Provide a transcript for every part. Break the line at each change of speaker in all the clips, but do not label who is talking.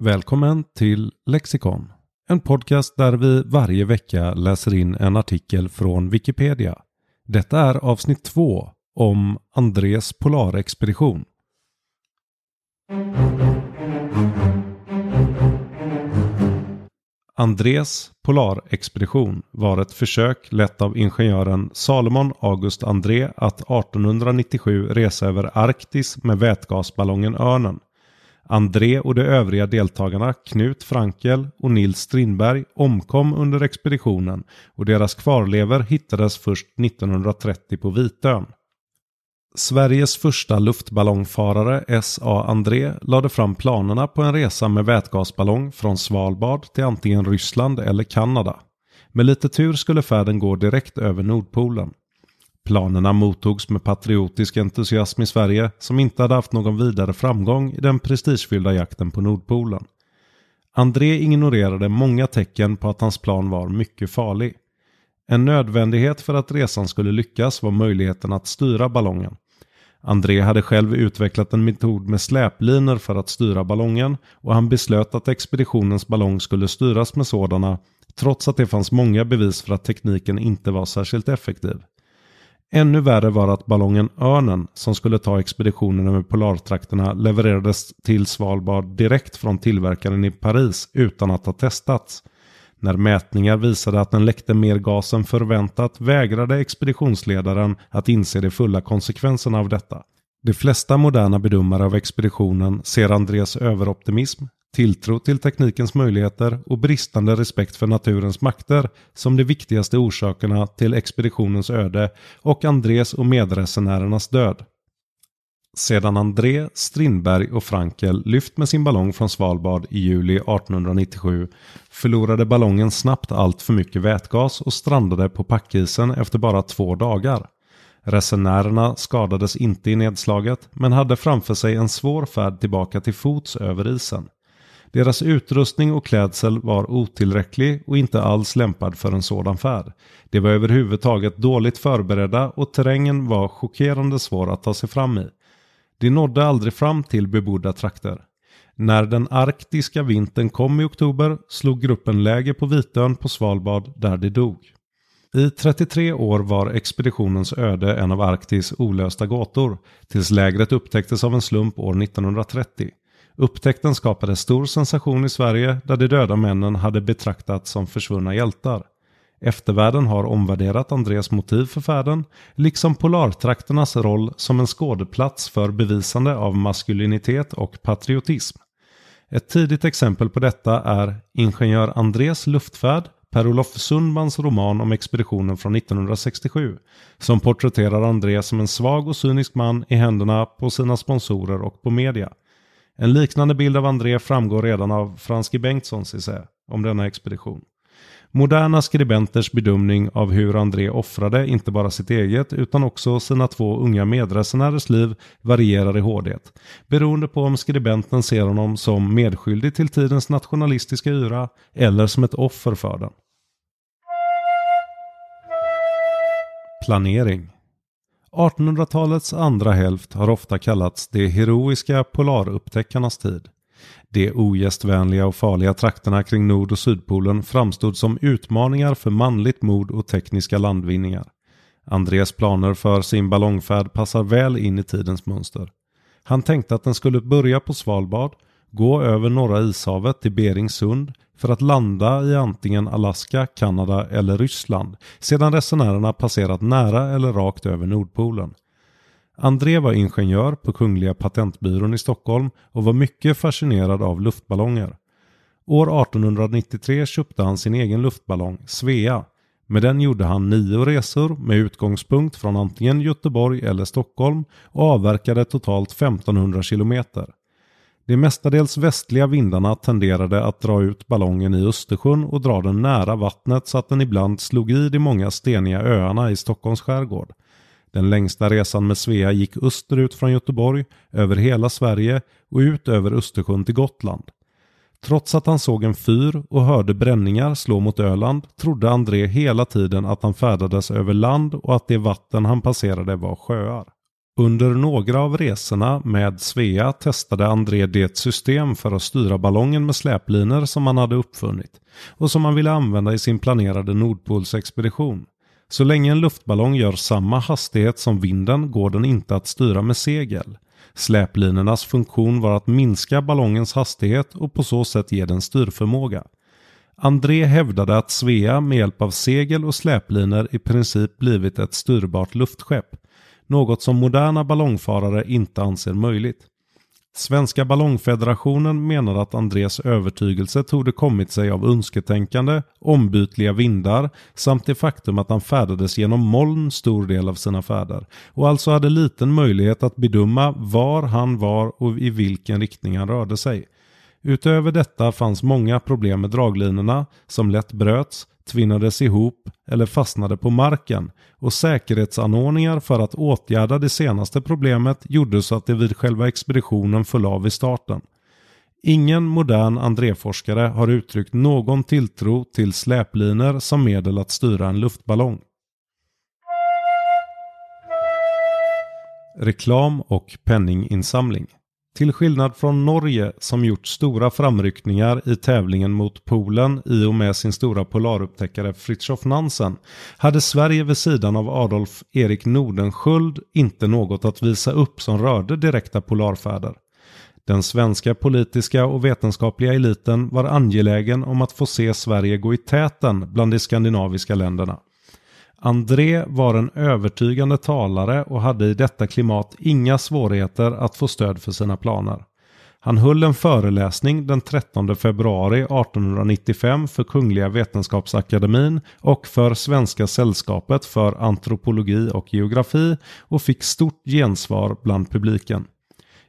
Välkommen till Lexikon. En podcast där vi varje vecka läser in en artikel från Wikipedia. Detta är avsnitt två om Andres polarexpedition. Andres polarexpedition var ett försök lett av ingenjören Salomon August André att 1897 resa över Arktis med vätgasballongen Örnen André och de övriga deltagarna Knut Frankel och Nils Strindberg omkom under expeditionen och deras kvarlever hittades först 1930 på Vitön. Sveriges första luftballongfarare S.A. André lade fram planerna på en resa med vätgasballong från Svalbard till antingen Ryssland eller Kanada. Med lite tur skulle färden gå direkt över Nordpolen. Planerna mottogs med patriotisk entusiasm i Sverige som inte hade haft någon vidare framgång i den prestigefyllda jakten på Nordpolen. André ignorerade många tecken på att hans plan var mycket farlig. En nödvändighet för att resan skulle lyckas var möjligheten att styra ballongen. André hade själv utvecklat en metod med släplinor för att styra ballongen och han beslöt att expeditionens ballong skulle styras med sådana trots att det fanns många bevis för att tekniken inte var särskilt effektiv. Ännu värre var att ballongen Örnen som skulle ta expeditionen över polartrakterna levererades till Svalbard direkt från tillverkaren i Paris utan att ha testats. När mätningar visade att den läckte mer gas än förväntat vägrade expeditionsledaren att inse de fulla konsekvenserna av detta. De flesta moderna bedömare av expeditionen ser Andrés överoptimism, tilltro till teknikens möjligheter och bristande respekt för naturens makter som de viktigaste orsakerna till expeditionens öde och Andrés och medresenärernas död. Sedan André, Strindberg och Frankel lyft med sin ballong från Svalbard i juli 1897 förlorade ballongen snabbt allt för mycket vätgas och strandade på packisen efter bara två dagar. Resenärerna skadades inte i nedslaget men hade framför sig en svår färd tillbaka till fots över isen. Deras utrustning och klädsel var otillräcklig och inte alls lämpad för en sådan färd. De var överhuvudtaget dåligt förberedda och terrängen var chockerande svår att ta sig fram i. De nådde aldrig fram till bebodda trakter. När den arktiska vintern kom i oktober slog gruppen läger på Vitön på Svalbard där de dog. I 33 år var expeditionens öde en av Arktis olösta gåtor, tills lägret upptäcktes av en slump år 1930. Upptäckten skapade stor sensation i Sverige där de döda männen hade betraktats som försvunna hjältar. Eftervärlden har omvärderat Andrés motiv för färden, liksom polartrakternas roll som en skådeplats för bevisande av maskulinitet och patriotism. Ett tidigt exempel på detta är Ingenjör Andrés luftfärd, Per-Olof Sundmans roman om expeditionen från 1967, som porträtterar André som en svag och cynisk man i händerna på sina sponsorer och på media. En liknande bild av André framgår redan av Franske Bengtssons essä om denna expedition. Moderna skribenters bedömning av hur André offrade inte bara sitt eget utan också sina två unga medresenärers liv varierar i hårdhet. Beroende på om skribenten ser honom som medskyldig till tidens nationalistiska yra eller som ett offer för den. Planering 1800-talets andra hälft har ofta kallats de heroiska polarupptäckarnas tid. De ogästvänliga och farliga trakterna kring Nord och Sydpolen framstod som utmaningar för manligt mod och tekniska landvinningar. Andrés planer för sin ballongfärd passar väl in i tidens mönster. Han tänkte att den skulle börja på Svalbard, gå över Norra ishavet till Berings sund, för att landa i antingen Alaska, Kanada eller Ryssland sedan resenärerna passerat nära eller rakt över Nordpolen. André var ingenjör på Kungliga Patentbyrån i Stockholm och var mycket fascinerad av luftballonger. År 1893 köpte han sin egen luftballong, Svea. Med den gjorde han nio resor med utgångspunkt från antingen Göteborg eller Stockholm och avverkade totalt 1500 kilometer. De mestadels västliga vindarna tenderade att dra ut ballongen i Östersjön och dra den nära vattnet så att den ibland slog i de många steniga öarna i Stockholms skärgård. Den längsta resan med Svea gick österut från Göteborg, över hela Sverige och ut över Östersjön till Gotland. Trots att han såg en fyr och hörde bränningar slå mot Öland trodde André hela tiden att han färdades över land och att det vatten han passerade var sjöar. Under några av resorna med Svea testade André det system för att styra ballongen med släplinor som han hade uppfunnit och som han ville använda i sin planerade Nordpolsexpedition. Så länge en luftballong gör samma hastighet som vinden går den inte att styra med segel. Släplinornas funktion var att minska ballongens hastighet och på så sätt ge den styrförmåga. André hävdade att Svea med hjälp av segel och släplinor i princip blivit ett styrbart luftskepp något som moderna ballongfarare inte anser möjligt. Svenska ballongfederationen menar att Andrés övertygelse torde kommit sig av önsketänkande, ombytliga vindar samt det faktum att han färdades genom moln stor del av sina färder och alltså hade liten möjlighet att bedöma var han var och i vilken riktning han rörde sig. Utöver detta fanns många problem med draglinorna som lätt bröts tvinnades ihop eller fastnade på marken och säkerhetsanordningar för att åtgärda det senaste problemet gjorde så att det vid själva expeditionen föll av i starten. Ingen modern André-forskare har uttryckt någon tilltro till släpliner som medel att styra en luftballong. Reklam och penninginsamling till skillnad från Norge som gjort stora framryckningar i tävlingen mot Polen i och med sin stora polarupptäckare Fritjof Nansen hade Sverige vid sidan av Adolf Erik Nordenskjöld inte något att visa upp som rörde direkta polarfärder. Den svenska politiska och vetenskapliga eliten var angelägen om att få se Sverige gå i täten bland de skandinaviska länderna. André var en övertygande talare och hade i detta klimat inga svårigheter att få stöd för sina planer. Han höll en föreläsning den 13 februari 1895 för Kungliga Vetenskapsakademin och för Svenska sällskapet för antropologi och geografi och fick stort gensvar bland publiken.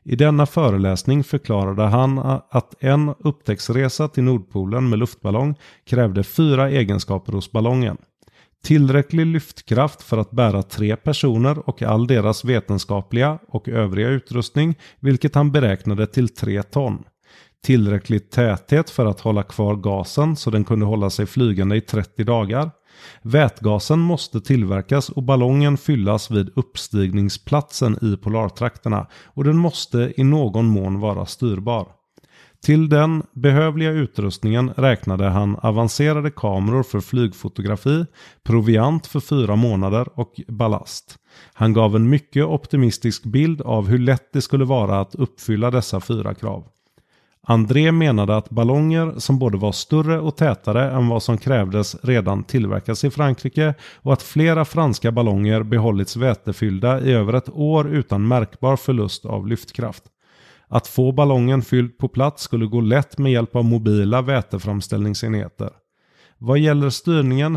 I denna föreläsning förklarade han att en upptäcktsresa till Nordpolen med luftballong krävde fyra egenskaper hos ballongen. Tillräcklig lyftkraft för att bära tre personer och all deras vetenskapliga och övriga utrustning, vilket han beräknade till tre ton. Tillräcklig täthet för att hålla kvar gasen så den kunde hålla sig flygande i 30 dagar. Vätgasen måste tillverkas och ballongen fyllas vid uppstigningsplatsen i polartrakterna och den måste i någon mån vara styrbar. Till den behövliga utrustningen räknade han avancerade kameror för flygfotografi, proviant för fyra månader och ballast. Han gav en mycket optimistisk bild av hur lätt det skulle vara att uppfylla dessa fyra krav. André menade att ballonger som både var större och tätare än vad som krävdes redan tillverkas i Frankrike och att flera franska ballonger behållits vätefyllda i över ett år utan märkbar förlust av lyftkraft. Att få ballongen fylld på plats skulle gå lätt med hjälp av mobila väteframställningsenheter. Vad gäller styrningen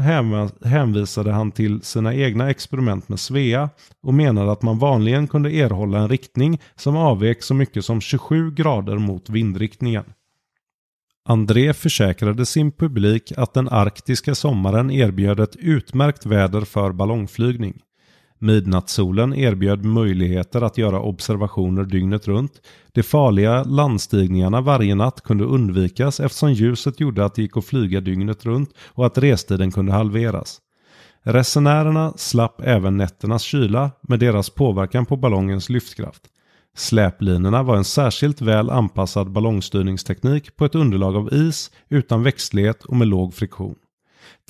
hänvisade han till sina egna experiment med Svea och menade att man vanligen kunde erhålla en riktning som avvek så mycket som 27 grader mot vindriktningen. André försäkrade sin publik att den arktiska sommaren erbjöd ett utmärkt väder för ballongflygning. Midnattssolen erbjöd möjligheter att göra observationer dygnet runt. De farliga landstigningarna varje natt kunde undvikas eftersom ljuset gjorde att det gick att flyga dygnet runt och att restiden kunde halveras. Resenärerna slapp även nätternas kyla med deras påverkan på ballongens lyftkraft. Släplinorna var en särskilt väl anpassad ballongstyrningsteknik på ett underlag av is utan växtlighet och med låg friktion.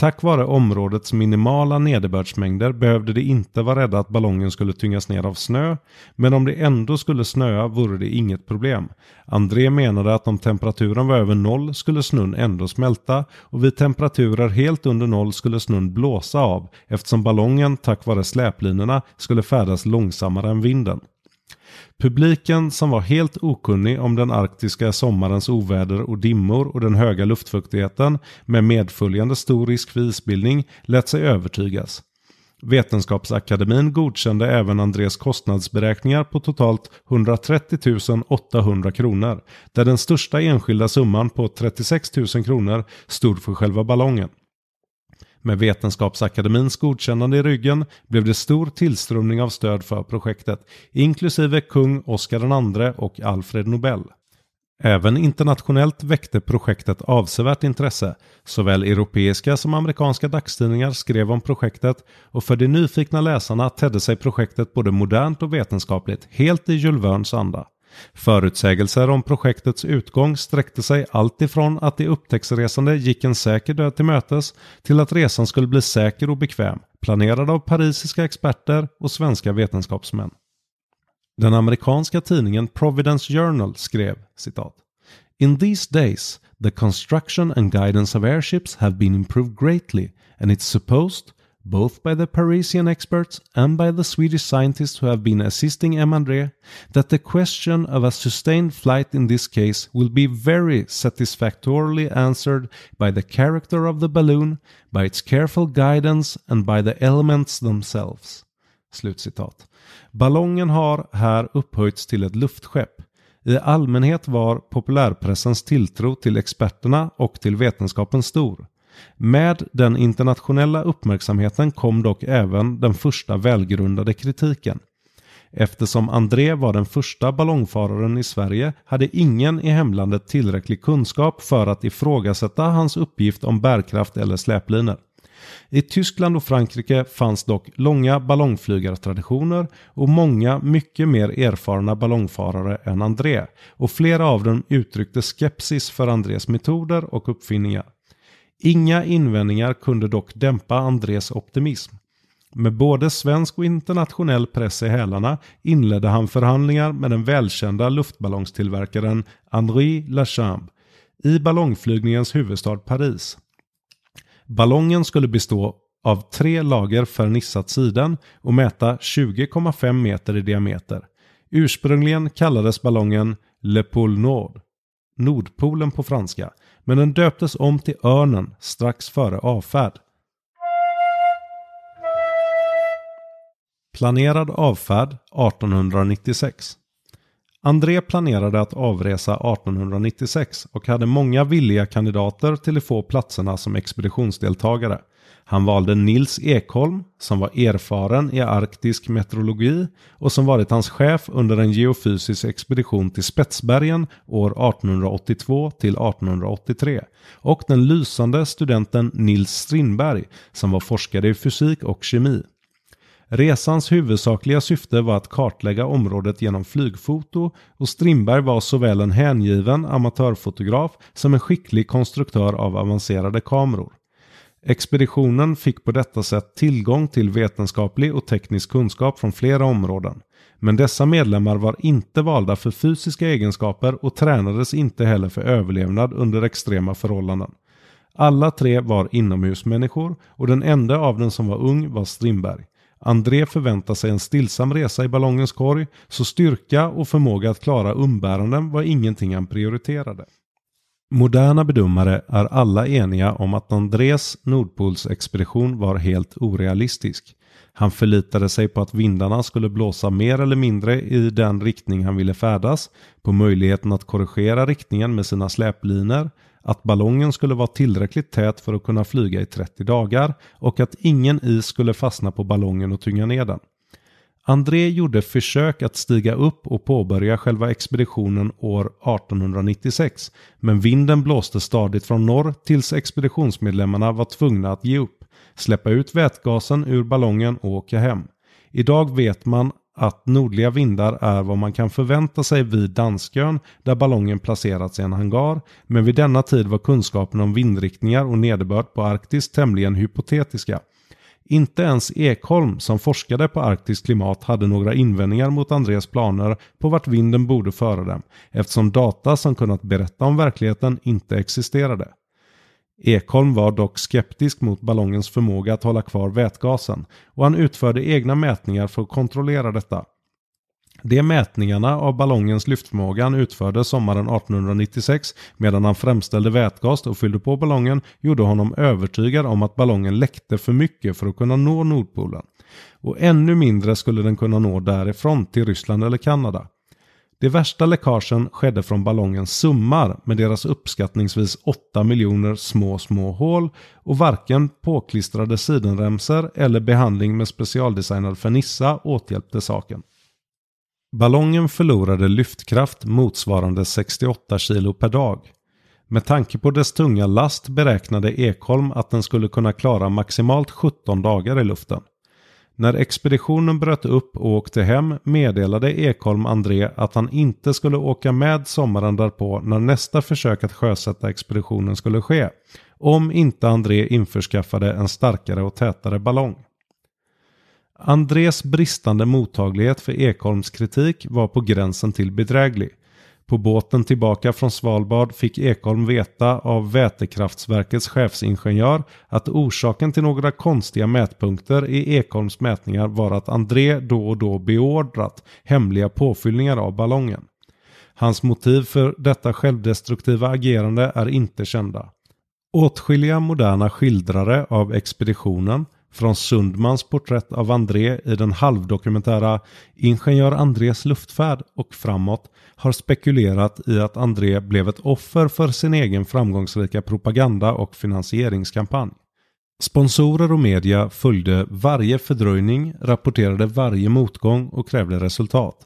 Tack vare områdets minimala nederbördsmängder behövde de inte vara rädda att ballongen skulle tyngas ner av snö, men om det ändå skulle snöa vore det inget problem. André menade att om temperaturen var över noll skulle snön ändå smälta och vid temperaturer helt under noll skulle snön blåsa av eftersom ballongen tack vare släplinorna skulle färdas långsammare än vinden. Publiken som var helt okunnig om den arktiska sommarens oväder och dimmor och den höga luftfuktigheten med medföljande stor risk för isbildning lät sig övertygas. Vetenskapsakademin godkände även Andrés kostnadsberäkningar på totalt 130 800 kronor, där den största enskilda summan på 36 000 kronor stod för själva ballongen. Med Vetenskapsakademins godkännande i ryggen blev det stor tillströmning av stöd för projektet, inklusive kung Oscar II och Alfred Nobel. Även internationellt väckte projektet avsevärt intresse. Såväl europeiska som amerikanska dagstidningar skrev om projektet och för de nyfikna läsarna tedde sig projektet både modernt och vetenskapligt, helt i Jules Vernes anda. Förutsägelser om projektets utgång sträckte sig alltifrån att de upptäcktsresande gick en säker död till mötes till att resan skulle bli säker och bekväm, planerad av parisiska experter och svenska vetenskapsmän. Den amerikanska tidningen Providence Journal skrev citat In these days the construction and guidance of airships have been improved greatly and it's supposed both by the Parisian experts and by the Swedish scientists who have been assisting M. André, that the question of a sustained flight in this case will be very satisfactorily answered by the character of the balloon, by its careful guidance and by the elements themselves. Slutcitat. Ballongen har här upphöjts till ett luftskepp. I allmänhet var populärpressens tilltro till experterna och till vetenskapen stor. Med den internationella uppmärksamheten kom dock även den första välgrundade kritiken. Eftersom André var den första ballongfararen i Sverige hade ingen i hemlandet tillräcklig kunskap för att ifrågasätta hans uppgift om bärkraft eller släplinor. I Tyskland och Frankrike fanns dock långa ballongflygartraditioner och många mycket mer erfarna ballongfarare än André och flera av dem uttryckte skepsis för Andrés metoder och uppfinningar. Inga invändningar kunde dock dämpa Andrés optimism. Med både svensk och internationell press i hälarna inledde han förhandlingar med den välkända luftballongstillverkaren André Lachambe i ballongflygningens huvudstad Paris. Ballongen skulle bestå av tre lager fernissat siden och mäta 20,5 meter i diameter. Ursprungligen kallades ballongen Le Pôle Nord, Nordpolen på franska, men den döptes om till Örnen strax före avfärd. Planerad avfärd 1896 André planerade att avresa 1896 och hade många villiga kandidater till de få platserna som expeditionsdeltagare. Han valde Nils Ekholm som var erfaren i arktisk meteorologi och som varit hans chef under en geofysisk expedition till Spetsbergen år 1882 till 1883 och den lysande studenten Nils Strindberg som var forskare i fysik och kemi. Resans huvudsakliga syfte var att kartlägga området genom flygfoto och Strindberg var såväl en hängiven amatörfotograf som en skicklig konstruktör av avancerade kameror. Expeditionen fick på detta sätt tillgång till vetenskaplig och teknisk kunskap från flera områden. Men dessa medlemmar var inte valda för fysiska egenskaper och tränades inte heller för överlevnad under extrema förhållanden. Alla tre var inomhusmänniskor och den enda av dem som var ung var Strindberg. André förväntade sig en stillsam resa i ballongens korg, så styrka och förmåga att klara umbäranden var ingenting han prioriterade. Moderna bedömare är alla eniga om att Andrés Nordpolsexpedition var helt orealistisk. Han förlitade sig på att vindarna skulle blåsa mer eller mindre i den riktning han ville färdas, på möjligheten att korrigera riktningen med sina släplinor, att ballongen skulle vara tillräckligt tät för att kunna flyga i 30 dagar och att ingen is skulle fastna på ballongen och tynga ner den. André gjorde försök att stiga upp och påbörja själva expeditionen år 1896, men vinden blåste stadigt från norr tills expeditionsmedlemmarna var tvungna att ge upp, släppa ut vätgasen ur ballongen och åka hem. Idag vet man att nordliga vindar är vad man kan förvänta sig vid Danskön där ballongen placerats i en hangar, men vid denna tid var kunskapen om vindriktningar och nederbörd på Arktis tämligen hypotetiska. Inte ens Ekholm som forskade på arktiskt klimat hade några invändningar mot Andrés planer på vart vinden borde föra dem eftersom data som kunnat berätta om verkligheten inte existerade. Ekholm var dock skeptisk mot ballongens förmåga att hålla kvar vätgasen och han utförde egna mätningar för att kontrollera detta. De mätningarna av ballongens lyftförmåga han utförde sommaren 1896 medan han framställde vätgas och fyllde på ballongen gjorde honom övertygad om att ballongen läckte för mycket för att kunna nå Nordpolen. Och ännu mindre skulle den kunna nå därifrån till Ryssland eller Kanada. De värsta läckagen skedde från ballongens summar med deras uppskattningsvis 8 miljoner små, små hål och varken påklistrade sidenremser eller behandling med specialdesignad fernissa åtgällpte saken. Ballongen förlorade lyftkraft motsvarande 68 kilo per dag. Med tanke på dess tunga last beräknade Ekholm att den skulle kunna klara maximalt 17 dagar i luften. När expeditionen bröt upp och åkte hem meddelade Ekholm André att han inte skulle åka med sommaren därpå när nästa försök att sjösätta expeditionen skulle ske, om inte André införskaffade en starkare och tätare ballong. Andres bristande mottaglighet för Ekholms kritik var på gränsen till bedräglig. På båten tillbaka från Svalbard fick Ekholm veta av Vätekraftsverkets chefsingenjör att orsaken till några konstiga mätpunkter i Ekholms mätningar var att André då och då beordrat hemliga påfyllningar av ballongen. Hans motiv för detta självdestruktiva agerande är inte kända. Åtskilliga moderna skildrare av expeditionen från Sundmans porträtt av André i den halvdokumentära Ingenjör Andrés luftfärd och framåt har spekulerat i att André blev ett offer för sin egen framgångsrika propaganda och finansieringskampanj. Sponsorer och media följde varje fördröjning, rapporterade varje motgång och krävde resultat.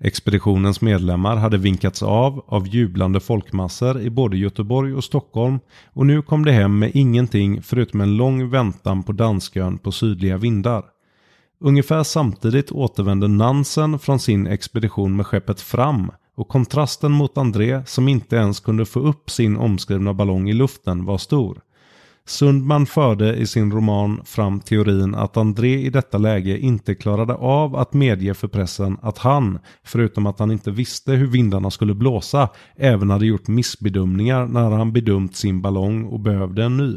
Expeditionens medlemmar hade vinkats av av jublande folkmassor i både Göteborg och Stockholm och nu kom de hem med ingenting förutom en lång väntan på Danskön på sydliga vindar. Ungefär samtidigt återvände Nansen från sin expedition med skeppet Fram och kontrasten mot André som inte ens kunde få upp sin omskrivna ballong i luften var stor. Sundman förde i sin roman fram teorin att André i detta läge inte klarade av att medge för pressen att han, förutom att han inte visste hur vindarna skulle blåsa, även hade gjort missbedömningar när han bedömt sin ballong och behövde en ny.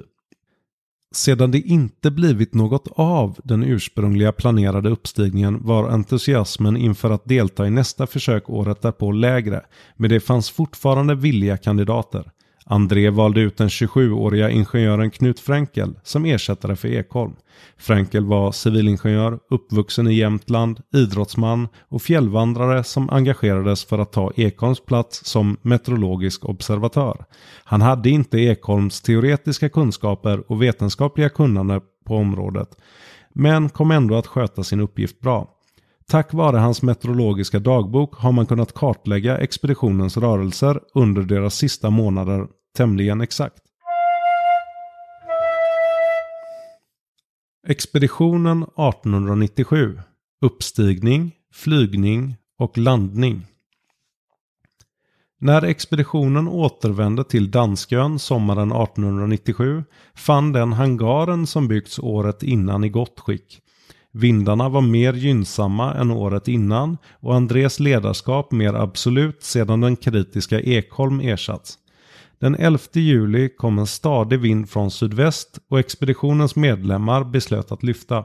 Sedan det inte blivit något av den ursprungliga planerade uppstigningen var entusiasmen inför att delta i nästa försök året därpå lägre, men det fanns fortfarande villiga kandidater. André valde ut den 27-åriga ingenjören Knut Fränkel som ersättare för Ekholm. Fränkel var civilingenjör, uppvuxen i Jämtland, idrottsman och fjällvandrare som engagerades för att ta Ekholms plats som meteorologisk observatör. Han hade inte Ekholms teoretiska kunskaper och vetenskapliga kunnande på området, men kom ändå att sköta sin uppgift bra. Tack vare hans meteorologiska dagbok har man kunnat kartlägga expeditionens rörelser under deras sista månader tämligen exakt. Expeditionen 1897 Uppstigning, flygning och landning. När expeditionen återvände till Danskön sommaren 1897 fann den hangaren som byggts året innan i gott skick. Vindarna var mer gynnsamma än året innan och Andrés ledarskap mer absolut sedan den kritiska Ekholm ersatts. Den 11 juli kom en stadig vind från sydväst och expeditionens medlemmar beslöt att lyfta.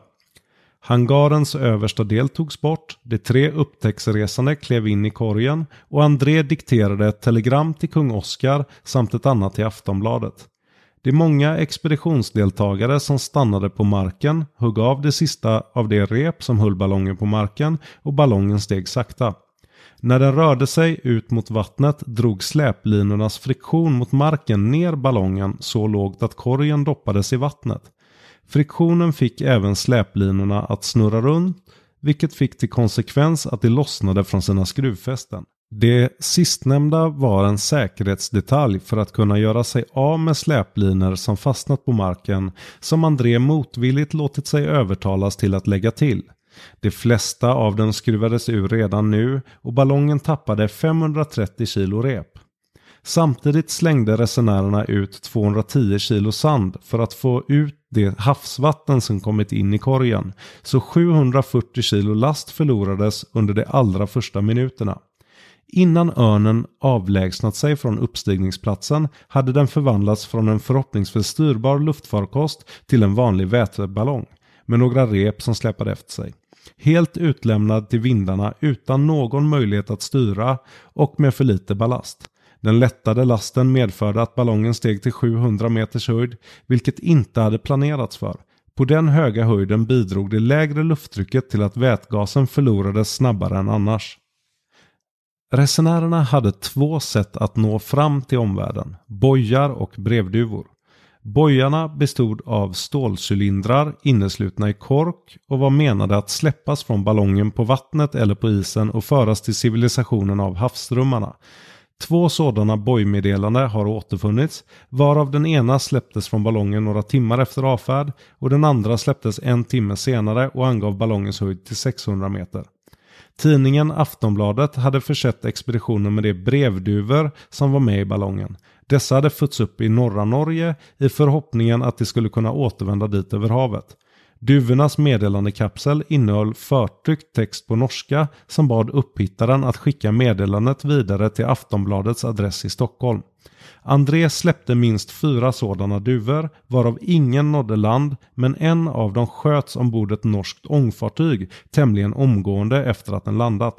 Hangarens översta del togs bort, de tre upptäcktsresande klev in i korgen och André dikterade ett telegram till kung Oscar samt ett annat till Aftonbladet. De många expeditionsdeltagare som stannade på marken högg av det sista av det rep som höll ballongen på marken och ballongen steg sakta. När den rörde sig ut mot vattnet drog släplinornas friktion mot marken ner ballongen så lågt att korgen doppades i vattnet. Friktionen fick även släplinorna att snurra runt, vilket fick till konsekvens att de lossnade från sina skruvfästen. Det sistnämnda var en säkerhetsdetalj för att kunna göra sig av med släplinor som fastnat på marken som André motvilligt låtit sig övertalas till att lägga till. De flesta av dem skruvades ur redan nu och ballongen tappade 530 kilo rep. Samtidigt slängde resenärerna ut 210 kilo sand för att få ut det havsvatten som kommit in i korgen, så 740 kilo last förlorades under de allra första minuterna. Innan örnen avlägsnat sig från uppstigningsplatsen hade den förvandlats från en förhoppningsvis styrbar luftfarkost till en vanlig väteballong med några rep som släpade efter sig. Helt utlämnad till vindarna utan någon möjlighet att styra och med för lite ballast. Den lättade lasten medförde att ballongen steg till 700 meters höjd, vilket inte hade planerats för. På den höga höjden bidrog det lägre lufttrycket till att vätgasen förlorades snabbare än annars. Resenärerna hade två sätt att nå fram till omvärlden, bojar och brevduvor. Bojarna bestod av stålcylindrar inneslutna i kork och var menade att släppas från ballongen på vattnet eller på isen och föras till civilisationen av havsströmmarna. Två sådana bojmeddelande har återfunnits, varav den ena släpptes från ballongen några timmar efter avfärd och den andra släpptes en timme senare och angav ballongens höjd till 600 meter. Tidningen Aftonbladet hade försett expeditionen med de brevduvor som var med i ballongen. Dessa hade fötts upp i norra Norge i förhoppningen att de skulle kunna återvända dit över havet. Duvornas meddelandekapsel innehöll förtryckt text på norska som bad upphittaren att skicka meddelandet vidare till Aftonbladets adress i Stockholm. André släppte minst fyra sådana duvor, varav ingen nådde land, men en av dem sköts ombord ett norskt ångfartyg tämligen omgående efter att den landat.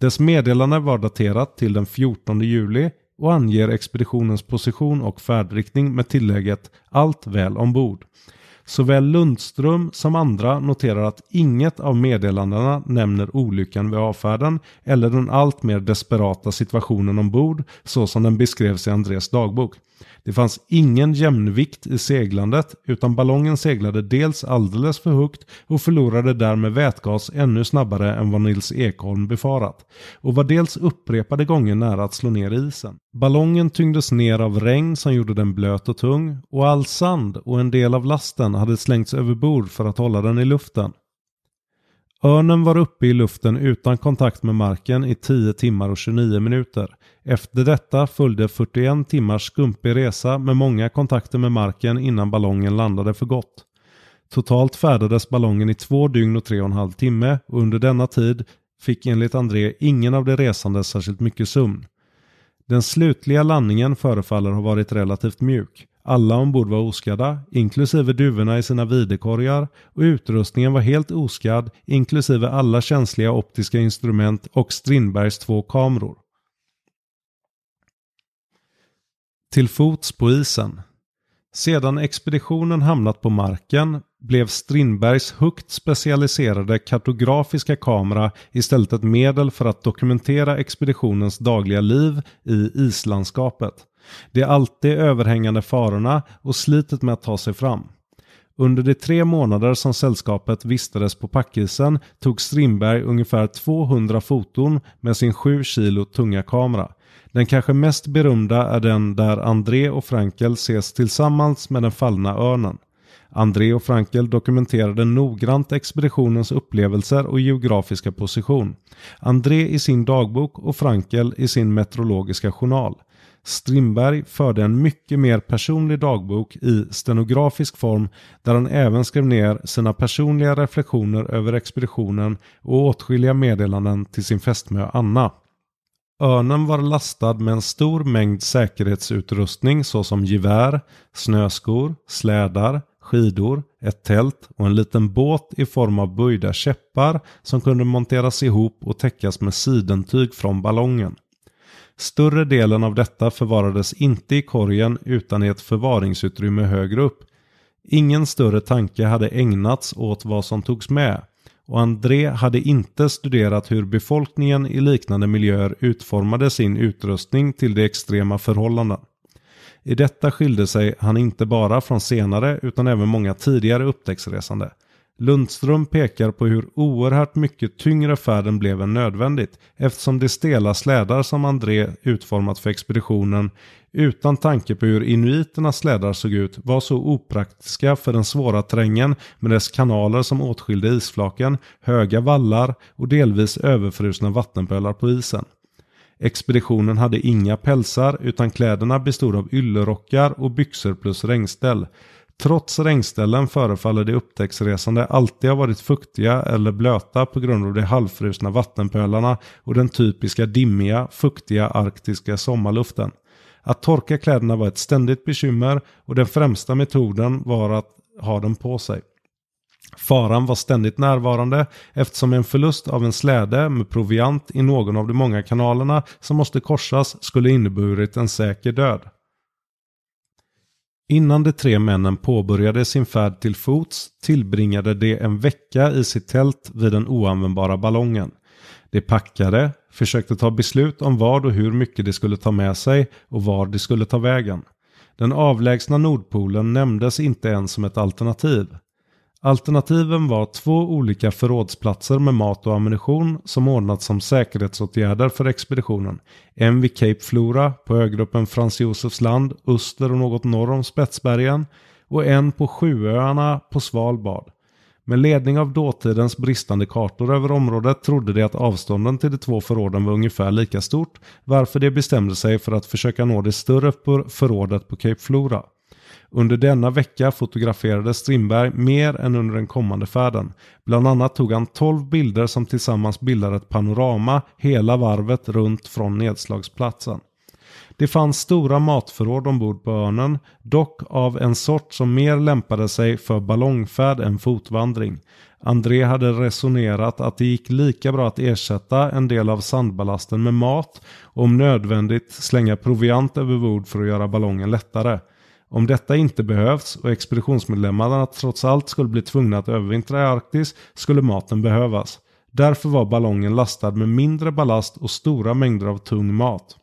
Dess meddelande var daterat till den 14 juli och anger expeditionens position och färdriktning med tillägget ”Allt väl ombord”. Såväl Lundström som andra noterar att inget av meddelandena nämner olyckan vid avfärden eller den alltmer desperata situationen ombord så som den beskrevs i Andrés dagbok. Det fanns ingen jämnvikt i seglandet utan ballongen seglade dels alldeles för högt och förlorade därmed vätgas ännu snabbare än vad Nils Ekholm befarat och var dels upprepade gånger nära att slå ner isen. Ballongen tyngdes ner av regn som gjorde den blöt och tung och all sand och en del av lasten hade slängts överbord för att hålla den i luften. Örnen var uppe i luften utan kontakt med marken i 10 timmar och 29 minuter. Efter detta följde 41 timmars skumpig resa med många kontakter med marken innan ballongen landade för gott. Totalt färdades ballongen i två dygn och tre och en halv timme och under denna tid fick enligt André ingen av de resande särskilt mycket sömn. Den slutliga landningen förefaller ha varit relativt mjuk. Alla ombord var oskadda, inklusive duvorna i sina videkorgar och utrustningen var helt oskadd, inklusive alla känsliga optiska instrument och Strindbergs två kameror. Till fots på isen. Sedan expeditionen hamnat på marken blev Strindbergs högt specialiserade kartografiska kamera istället ett medel för att dokumentera expeditionens dagliga liv i islandskapet. Det alltid överhängande farorna och slitet med att ta sig fram. Under de tre månader som sällskapet vistades på packisen tog Strindberg ungefär 200 foton med sin 7 kilo tunga kamera. Den kanske mest berömda är den där André och Frankel ses tillsammans med den fallna örnen. André och Frankel dokumenterade noggrant expeditionens upplevelser och geografiska position. André i sin dagbok och Frankel i sin meteorologiska journal. Strindberg förde en mycket mer personlig dagbok i stenografisk form där han även skrev ner sina personliga reflektioner över expeditionen och åtskilliga meddelanden till sin fästmö Anna. Örnen var lastad med en stor mängd säkerhetsutrustning såsom gevär, snöskor, slädar, skidor, ett tält och en liten båt i form av böjda käppar som kunde monteras ihop och täckas med sidentyg från ballongen. Större delen av detta förvarades inte i korgen utan i ett förvaringsutrymme högre upp. Ingen större tanke hade ägnats åt vad som togs med och André hade inte studerat hur befolkningen i liknande miljöer utformade sin utrustning till de extrema förhållanden. I detta skilde sig han inte bara från senare utan även många tidigare upptäcktsresande Lundström pekar på hur oerhört mycket tyngre färden blev än nödvändigt eftersom de stela slädar som André utformat för expeditionen utan tanke på hur inuiternas slädar såg ut var så opraktiska för den svåra terrängen med dess kanaler som åtskilde isflaken, höga vallar och delvis överfrusna vattenpölar på isen. Expeditionen hade inga pälsar utan kläderna bestod av yllerockar och byxor plus regnställ. Trots regnställen förefaller de upptäcktsresande alltid ha varit fuktiga eller blöta på grund av de halvfrusna vattenpölarna och den typiska dimmiga, fuktiga arktiska sommarluften. Att torka kläderna var ett ständigt bekymmer och den främsta metoden var att ha dem på sig. Faran var ständigt närvarande eftersom en förlust av en släde med proviant i någon av de många kanalerna som måste korsas skulle inneburit en säker död. Innan de tre männen påbörjade sin färd till fots tillbringade de en vecka i sitt tält vid den oanvändbara ballongen. De packade, försökte ta beslut om vad och hur mycket de skulle ta med sig och var de skulle ta vägen. Den avlägsna Nordpolen nämndes inte ens som ett alternativ. Alternativen var två olika förrådsplatser med mat och ammunition som ordnats som säkerhetsåtgärder för expeditionen. En vid Cape Flora på ögruppen Frans Josefs land öster och något norr om Spetsbergen och en på Sjuöarna på Svalbard. Med ledning av dåtidens bristande kartor över området trodde de att avstånden till de två förråden var ungefär lika stort varför de bestämde sig för att försöka nå det större förrådet på Cape Flora. Under denna vecka fotograferade Strindberg mer än under den kommande färden. Bland annat tog han 12 bilder som tillsammans bildar ett panorama hela varvet runt från nedslagsplatsen. Det fanns stora matförråd ombord på örnen, dock av en sort som mer lämpade sig för ballongfärd än fotvandring. André hade resonerat att det gick lika bra att ersätta en del av sandballasten med mat och om nödvändigt slänga proviant överbord för att göra ballongen lättare. Om detta inte behövts och expeditionsmedlemmarna trots allt skulle bli tvungna att övervintra i Arktis skulle maten behövas. Därför var ballongen lastad med mindre ballast och stora mängder av tung mat.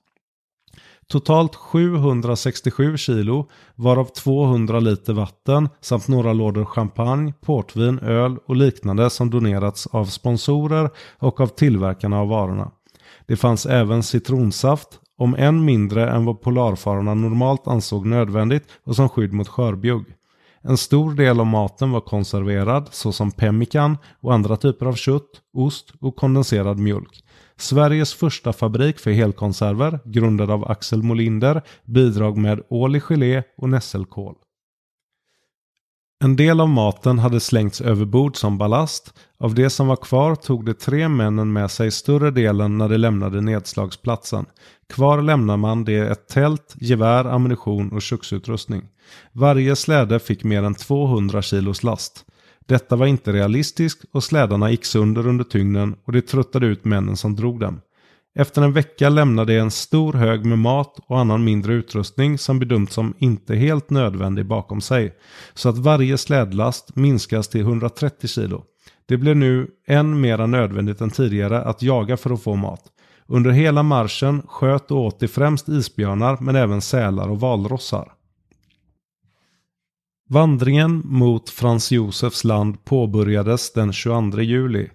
Totalt 767 kilo, varav 200 liter vatten samt några lådor champagne, portvin, öl och liknande som donerats av sponsorer och av tillverkarna av varorna. Det fanns även citronsaft, om än mindre än vad polarfararna normalt ansåg nödvändigt och som skydd mot skörbjugg. En stor del av maten var konserverad, såsom pemmikan och andra typer av kött, ost och kondenserad mjölk. Sveriges första fabrik för helkonserver, grundad av Axel Molinder, bidrag med ål i gelé och nässelkål. En del av maten hade slängts överbord som ballast. Av det som var kvar tog de tre männen med sig större delen när de lämnade nedslagsplatsen. Kvar lämnar man det ett tält, gevär, ammunition och köksutrustning. Varje släde fick mer än 200 kilos last. Detta var inte realistiskt och slädarna gick sönder under tyngden och det tröttade ut männen som drog dem. Efter en vecka lämnade jag en stor hög med mat och annan mindre utrustning som bedömts som inte helt nödvändig bakom sig. Så att varje slädlast minskas till 130 kilo. Det blev nu än mera nödvändigt än tidigare att jaga för att få mat. Under hela marschen sköt och åt de främst isbjörnar men även sälar och valrossar. Vandringen mot Frans Josefs land påbörjades den 22 juli.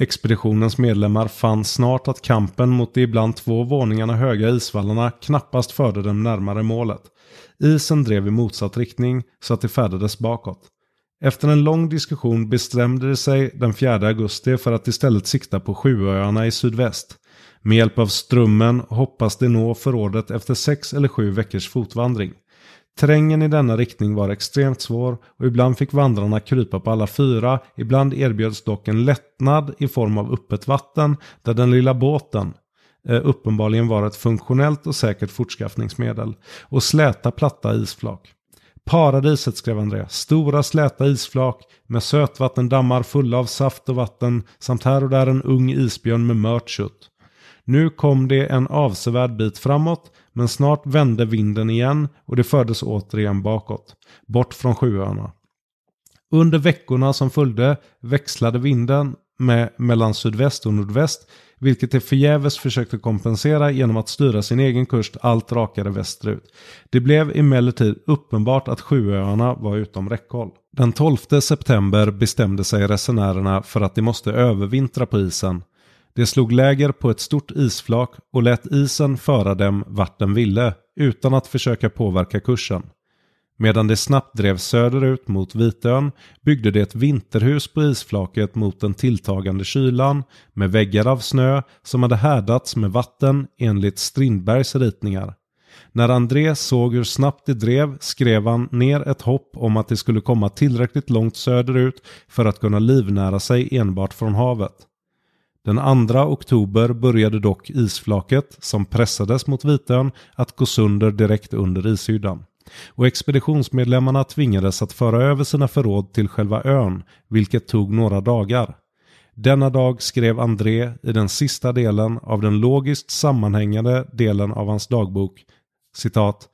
Expeditionens medlemmar fann snart att kampen mot de ibland två våningarna höga isvallarna knappast förde dem närmare målet. Isen drev i motsatt riktning så att de färdades bakåt. Efter en lång diskussion bestämde de sig den 4 augusti för att istället sikta på Sjuöarna i sydväst. Med hjälp av strömmen hoppas de nå förrådet efter sex eller sju veckors fotvandring. Terrängen i denna riktning var extremt svår och ibland fick vandrarna krypa på alla fyra. Ibland erbjöds dock en lättnad i form av öppet vatten där den lilla båten, eh, uppenbarligen var ett funktionellt och säkert fortskaffningsmedel. Och släta platta isflak. Paradiset skrev André, stora släta isflak med sötvattendammar fulla av saft och vatten samt här och där en ung isbjörn med mört kött. Nu kom det en avsevärd bit framåt, men snart vände vinden igen och det fördes återigen bakåt, bort från sjöarna. Under veckorna som följde växlade vinden med mellan sydväst och nordväst, vilket de förgäves försökte kompensera genom att styra sin egen kurs allt rakare västerut. Det blev emellertid uppenbart att Sjöarna var utom räckhåll. Den 12 september bestämde sig resenärerna för att de måste övervintra på isen de slog läger på ett stort isflak och lät isen föra dem vart den ville utan att försöka påverka kursen. Medan de snabbt drev söderut mot Vitön byggde de ett vinterhus på isflaket mot den tilltagande kylan med väggar av snö som hade härdats med vatten enligt Strindbergs ritningar. När André såg hur snabbt de drev skrev han ner ett hopp om att de skulle komma tillräckligt långt söderut för att kunna livnära sig enbart från havet. Den 2 oktober började dock isflaket, som pressades mot Vitön, att gå sönder direkt under ishyddan. Och expeditionsmedlemmarna tvingades att föra över sina förråd till själva ön, vilket tog några dagar. Denna dag skrev André i den sista delen av den logiskt sammanhängande delen av hans dagbok citat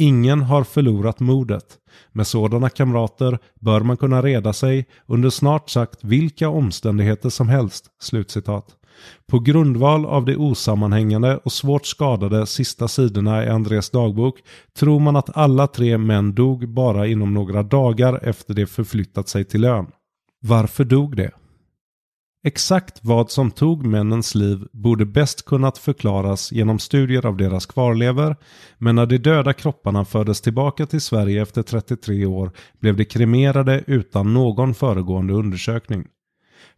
Ingen har förlorat modet. Med sådana kamrater bör man kunna reda sig under snart sagt vilka omständigheter som helst." Slutcitat. På grundval av de osammanhängande och svårt skadade sista sidorna i Andrés dagbok tror man att alla tre män dog bara inom några dagar efter de förflyttat sig till ön. Varför dog de? Exakt vad som tog männens liv borde bäst kunnat förklaras genom studier av deras kvarlevor, men när de döda kropparna fördes tillbaka till Sverige efter 33 år blev de kremerade utan någon föregående undersökning.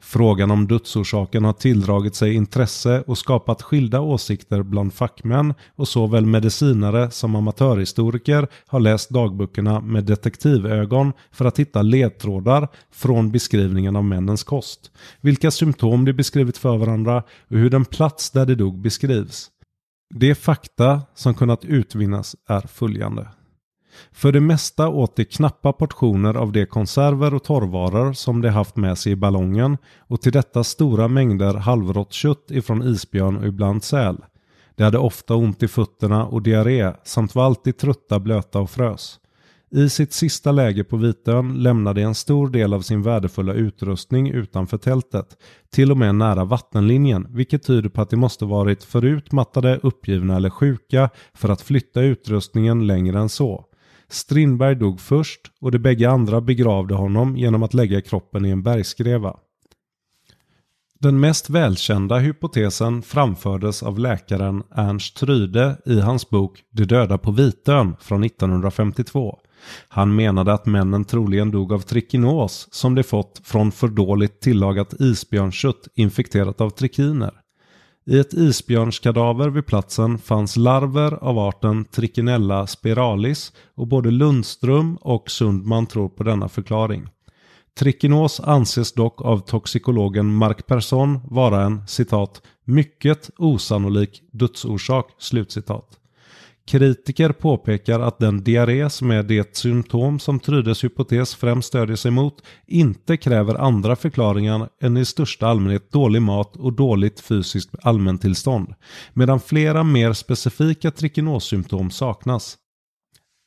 Frågan om dödsorsaken har tilldragit sig intresse och skapat skilda åsikter bland fackmän och såväl medicinare som amatörhistoriker har läst dagböckerna med detektivögon för att hitta ledtrådar från beskrivningen av männens kost, vilka symptom de beskrivit för varandra och hur den plats där de dog beskrivs. De fakta som kunnat utvinnas är följande. För det mesta åt de knappa portioner av de konserver och torrvaror som de haft med sig i ballongen och till detta stora mängder halvrått kött ifrån isbjörn och ibland säl. De hade ofta ont i fötterna och diarré samt var alltid trötta, blöta och frös. I sitt sista läge på Vitön lämnade en stor del av sin värdefulla utrustning utanför tältet, till och med nära vattenlinjen, vilket tyder på att de måste varit förutmattade, uppgivna eller sjuka för att flytta utrustningen längre än så. Strindberg dog först och de bägge andra begravde honom genom att lägga kroppen i en bergskreva. Den mest välkända hypotesen framfördes av läkaren Ernst Tryde i hans bok De döda på Vitön från 1952. Han menade att männen troligen dog av trikinos som de fått från för dåligt tillagat isbjörnskött infekterat av trikiner. I ett isbjörnskadaver vid platsen fanns larver av arten Trichinella spiralis och både Lundström och Sundman tror på denna förklaring. Trichinos anses dock av toxikologen Mark Persson vara en citat ”mycket osannolik dödsorsak”. Slutcitat. Kritiker påpekar att den diarré som är det symptom som Trydes hypotes främst stödjer sig mot inte kräver andra förklaringar än i största allmänhet dålig mat och dåligt fysiskt allmäntillstånd, medan flera mer specifika trikinossymptom saknas.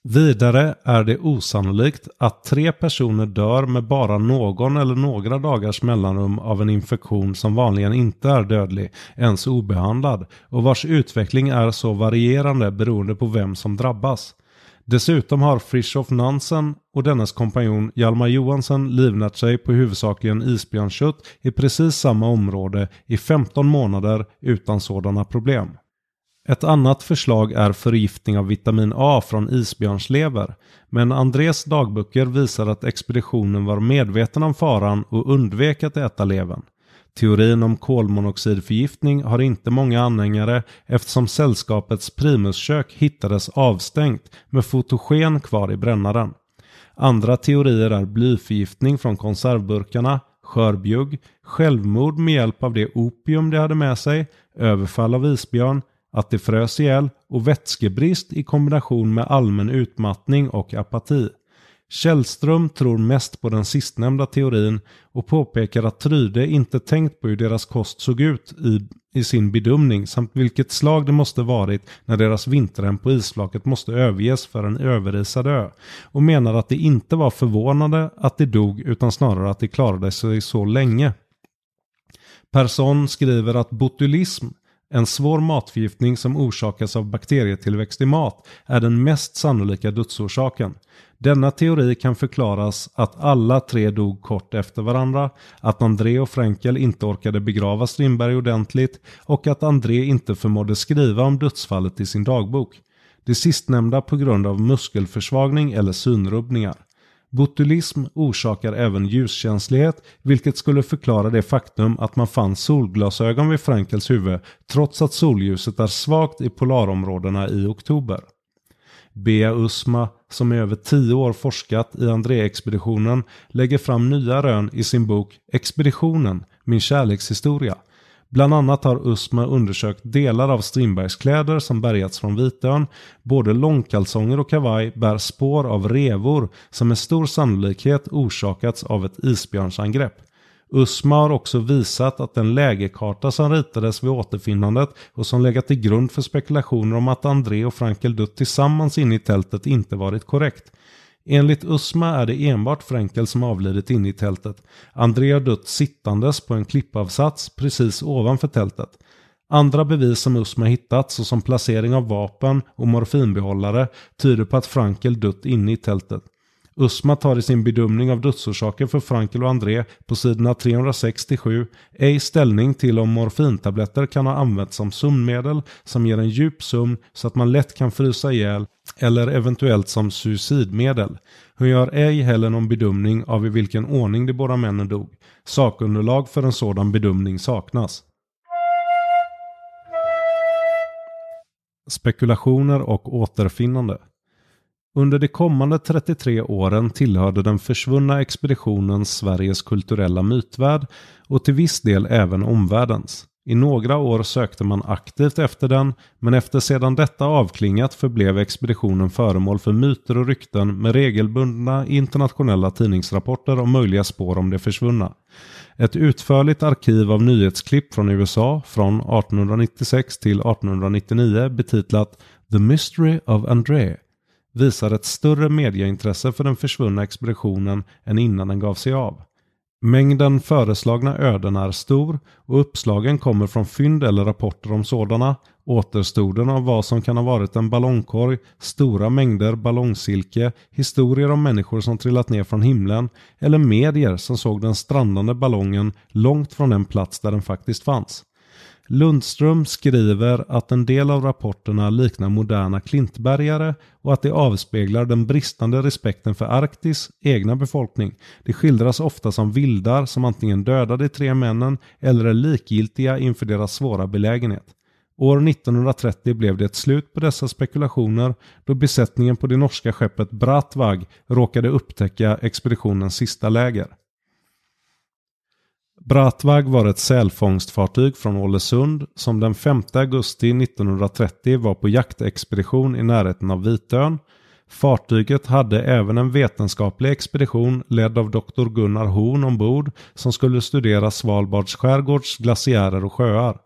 Vidare är det osannolikt att tre personer dör med bara någon eller några dagars mellanrum av en infektion som vanligen inte är dödlig, ens obehandlad, och vars utveckling är så varierande beroende på vem som drabbas. Dessutom har Frischof Nansen och dennes kompanjon Hjalmar Johansen livnärt sig på huvudsakligen isbjörnskött i precis samma område i 15 månader utan sådana problem. Ett annat förslag är förgiftning av vitamin A från isbjörnslever, men Andrés dagböcker visar att expeditionen var medveten om faran och undvek att äta levern. Teorin om kolmonoxidförgiftning har inte många anhängare eftersom sällskapets primuskök hittades avstängt med fotogen kvar i brännaren. Andra teorier är blyförgiftning från konservburkarna, skörbjugg, självmord med hjälp av det opium de hade med sig, överfall av isbjörn att de frös ihjäl och vätskebrist i kombination med allmän utmattning och apati. Källström tror mest på den sistnämnda teorin och påpekar att Tryde inte tänkt på hur deras kost såg ut i, i sin bedömning samt vilket slag det måste varit när deras vinterhem på isflaket måste överges för en överisad ö och menar att det inte var förvånande att de dog utan snarare att de klarade sig så länge. Persson skriver att botulism en svår matförgiftning som orsakas av bakterietillväxt i mat är den mest sannolika dödsorsaken. Denna teori kan förklaras att alla tre dog kort efter varandra, att André och Frankel inte orkade begrava Strindberg ordentligt och att André inte förmådde skriva om dödsfallet i sin dagbok. Det sistnämnda på grund av muskelförsvagning eller synrubbningar. Botulism orsakar även ljuskänslighet, vilket skulle förklara det faktum att man fann solglasögon vid Frankels huvud trots att solljuset är svagt i polarområdena i oktober. Bea Usma, som i över tio år forskat i André-expeditionen, lägger fram nya rön i sin bok Expeditionen, min kärlekshistoria Bland annat har USMA undersökt delar av Strindbergs kläder som bärgats från Vitön. Både långkalsonger och kavaj bär spår av revor som med stor sannolikhet orsakats av ett isbjörnsangrepp. USMA har också visat att den lägerkarta som ritades vid återfinnandet och som legat till grund för spekulationer om att André och Frankel dött tillsammans inne i tältet inte varit korrekt. Enligt USMA är det enbart Frenkel som avlidit inne i tältet. André har dött sittandes på en klippavsats precis ovanför tältet. Andra bevis som USMA hittat, såsom placering av vapen och morfinbehållare, tyder på att Frankel dött inne i tältet. USMA tar i sin bedömning av dödsorsaken för Frankel och André på sidorna 367 ej ställning till om morfintabletter kan ha använts som sömnmedel som ger en djup sömn så att man lätt kan frysa ihjäl eller eventuellt som suicidmedel. Hon gör ej heller någon bedömning av i vilken ordning de båda männen dog. Sakunderlag för en sådan bedömning saknas. Spekulationer och återfinnande under de kommande 33 åren tillhörde den försvunna expeditionen Sveriges kulturella mytvärld och till viss del även omvärldens. I några år sökte man aktivt efter den, men efter sedan detta avklingat förblev expeditionen föremål för myter och rykten med regelbundna internationella tidningsrapporter om möjliga spår om de försvunna. Ett utförligt arkiv av nyhetsklipp från USA från 1896 till 1899 betitlat “The Mystery of André” visar ett större medieintresse för den försvunna expeditionen än innan den gav sig av. Mängden föreslagna öden är stor och uppslagen kommer från fynd eller rapporter om sådana, återstoden av vad som kan ha varit en ballongkorg, stora mängder ballongsilke, historier om människor som trillat ner från himlen eller medier som såg den strandande ballongen långt från den plats där den faktiskt fanns. Lundström skriver att en del av rapporterna liknar moderna klintbergare och att det avspeglar den bristande respekten för Arktis egna befolkning. Det skildras ofta som vildar som antingen dödar de tre männen eller är likgiltiga inför deras svåra belägenhet. År 1930 blev det ett slut på dessa spekulationer då besättningen på det norska skeppet Bratvag råkade upptäcka expeditionens sista läger. Bratvag var ett sälfångstfartyg från Ålesund som den 5 augusti 1930 var på jaktexpedition i närheten av Vitön. Fartyget hade även en vetenskaplig expedition ledd av doktor Gunnar Horn ombord som skulle studera Svalbards skärgårds glaciärer och sjöar.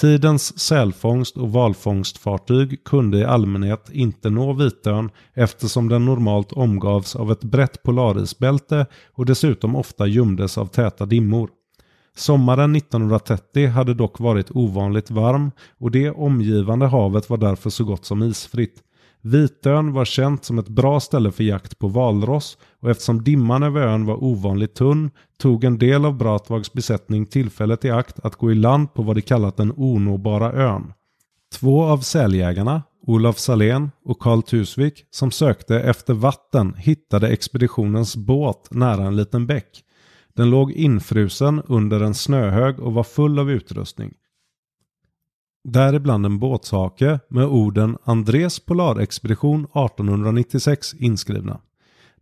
Tidens sälfångst och valfångstfartyg kunde i allmänhet inte nå Vitön eftersom den normalt omgavs av ett brett polarisbälte och dessutom ofta gömdes av täta dimmor. Sommaren 1930 hade dock varit ovanligt varm och det omgivande havet var därför så gott som isfritt. Vitön var känt som ett bra ställe för jakt på valross och eftersom dimman över ön var ovanligt tunn tog en del av Bratvags besättning tillfället i akt att gå i land på vad de kallat den onåbara ön. Två av säljägarna, Olof Salén och Karl Tusvik, som sökte efter vatten hittade expeditionens båt nära en liten bäck. Den låg infrusen under en snöhög och var full av utrustning. Däribland en båtshake med orden Andrés Polarexpedition 1896 inskrivna.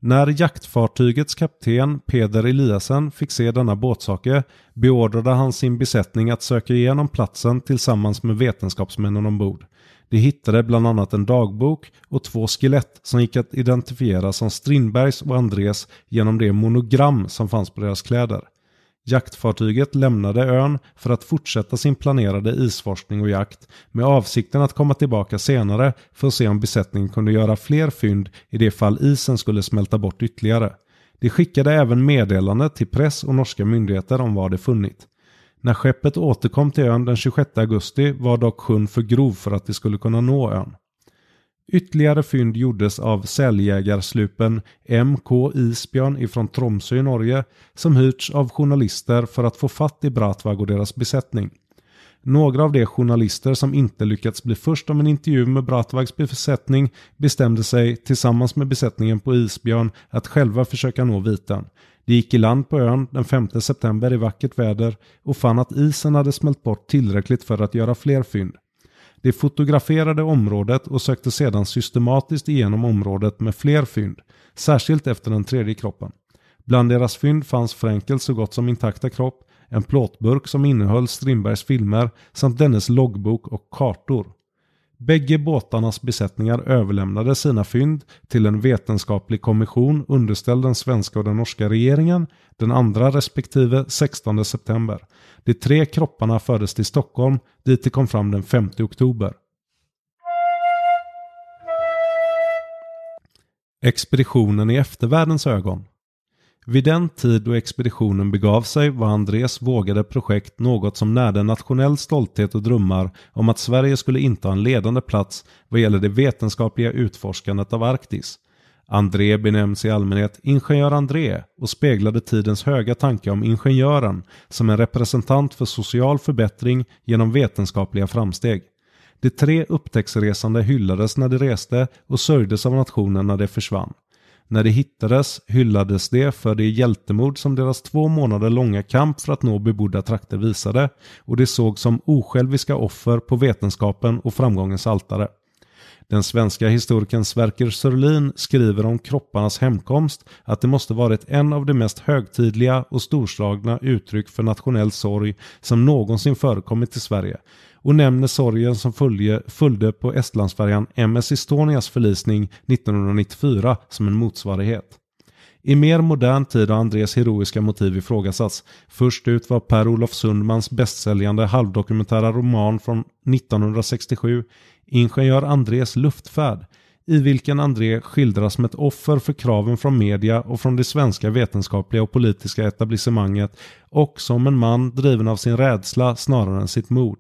När jaktfartygets kapten Peder Eliasen fick se denna båtsake beordrade han sin besättning att söka igenom platsen tillsammans med vetenskapsmännen ombord. De hittade bland annat en dagbok och två skelett som gick att identifiera som Strindbergs och Andrés genom det monogram som fanns på deras kläder. Jaktfartyget lämnade ön för att fortsätta sin planerade isforskning och jakt med avsikten att komma tillbaka senare för att se om besättningen kunde göra fler fynd i det fall isen skulle smälta bort ytterligare. De skickade även meddelande till press och norska myndigheter om vad de funnit. När skeppet återkom till ön den 26 augusti var dock sjön för grov för att det skulle kunna nå ön. Ytterligare fynd gjordes av säljägarslupen MK Isbjörn ifrån Tromsö i Norge som hyrts av journalister för att få fatt i Bratvag och deras besättning. Några av de journalister som inte lyckats bli först om en intervju med Bratvags besättning bestämde sig tillsammans med besättningen på Isbjörn att själva försöka nå vitan. De gick i land på ön den 5 september i vackert väder och fann att isen hade smält bort tillräckligt för att göra fler fynd. De fotograferade området och sökte sedan systematiskt igenom området med fler fynd, särskilt efter den tredje kroppen. Bland deras fynd fanns Fränkels så gott som intakta kropp, en plåtburk som innehöll Strindbergs filmer samt dennes loggbok och kartor. Bägge båtarnas besättningar överlämnade sina fynd till en vetenskaplig kommission underställd den svenska och den norska regeringen den 2 respektive 16 september. De tre kropparna fördes till Stockholm dit de kom fram den 5 oktober. Expeditionen i eftervärldens ögon vid den tid då expeditionen begav sig var Andrés vågade projekt något som närde nationell stolthet och drömmar om att Sverige skulle inta en ledande plats vad gäller det vetenskapliga utforskandet av Arktis. André benämns i allmänhet Ingenjör André och speglade tidens höga tanke om ingenjören som en representant för social förbättring genom vetenskapliga framsteg. De tre upptäcktsresande hyllades när de reste och sörjdes av nationen när de försvann. När de hittades hyllades de för det hjältemod som deras två månader långa kamp för att nå bebodda trakter visade och de såg som osjälviska offer på vetenskapen och framgångens altare. Den svenska historikern Sverker Sörlin skriver om kropparnas hemkomst att det måste varit en av de mest högtidliga och storslagna uttryck för nationell sorg som någonsin förekommit i Sverige och nämner sorgen som följe, följde på Estlandsfärjan MS Estonias förlisning 1994 som en motsvarighet. I mer modern tid har Andrés heroiska motiv ifrågasatts. Först ut var Per-Olof Sundmans bästsäljande halvdokumentära roman från 1967 Ingenjör Andrés luftfärd i vilken André skildras som ett offer för kraven från media och från det svenska vetenskapliga och politiska etablissemanget och som en man driven av sin rädsla snarare än sitt mod.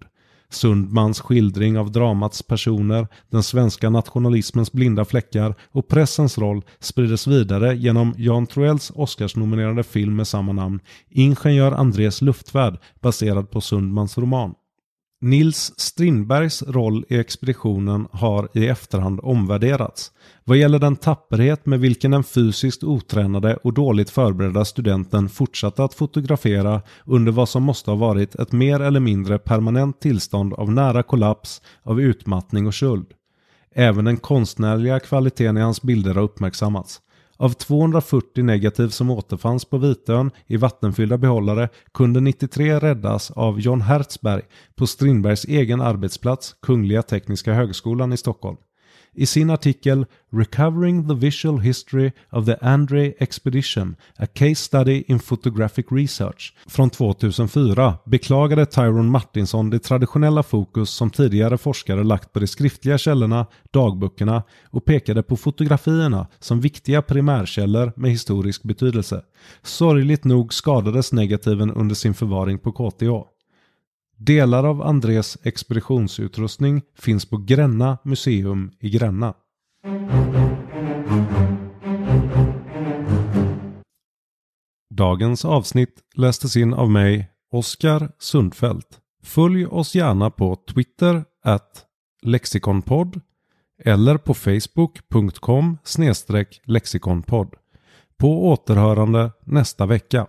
Sundmans skildring av dramats personer, den svenska nationalismens blinda fläckar och pressens roll sprides vidare genom Jan Troells Oscarsnominerade film med samma namn, Ingenjör Andrés luftvärd, baserad på Sundmans roman. Nils Strindbergs roll i expeditionen har i efterhand omvärderats. Vad gäller den tapperhet med vilken den fysiskt otränade och dåligt förberedda studenten fortsatte att fotografera under vad som måste ha varit ett mer eller mindre permanent tillstånd av nära kollaps, av utmattning och köld. Även den konstnärliga kvaliteten i hans bilder har uppmärksammats. Av 240 negativ som återfanns på Vitön i vattenfyllda behållare kunde 93 räddas av John Hertzberg på Strindbergs egen arbetsplats Kungliga Tekniska Högskolan i Stockholm i sin artikel “Recovering the Visual History of the Andre Expedition, a Case Study in Photographic Research” från 2004 beklagade Tyrone Martinson det traditionella fokus som tidigare forskare lagt på de skriftliga källorna, dagböckerna och pekade på fotografierna som viktiga primärkällor med historisk betydelse. Sorgligt nog skadades negativen under sin förvaring på KTH. Delar av Andrés expeditionsutrustning finns på Gränna museum i Gränna. Dagens avsnitt lästes in av mig, Oskar Sundfält. Följ oss gärna på Twitter at lexikonpodd eller på facebook.com lexikonpodd. På återhörande nästa vecka.